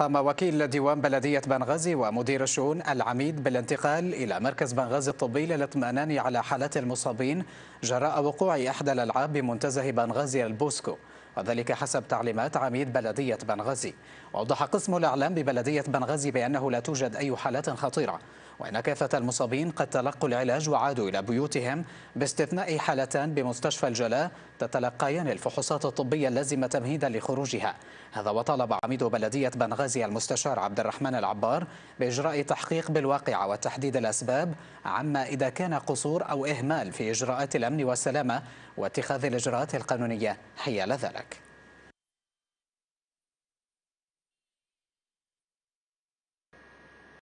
قام وكيل ديوان بلدية بنغازي ومدير الشؤون العميد بالانتقال إلى مركز بنغازي الطبي للاطمئنان على حالات المصابين جراء وقوع إحدى الألعاب بمنتزه بنغازي البوسكو وذلك حسب تعليمات عميد بلدية بنغازي وأوضح قسم الإعلام ببلدية بنغازي بأنه لا توجد أي حالات خطيرة وإن كافة المصابين قد تلقوا العلاج وعادوا إلى بيوتهم باستثناء حالتان بمستشفى الجلاء تتلقيان الفحوصات الطبية اللازمة تمهيدا لخروجها هذا وطالب عميد بلدية بنغازي المستشار عبد الرحمن العبار بإجراء تحقيق بالواقع وتحديد الأسباب عما إذا كان قصور أو إهمال في إجراءات الأمن والسلامة واتخاذ الإجراءات القانونية حيال ذلك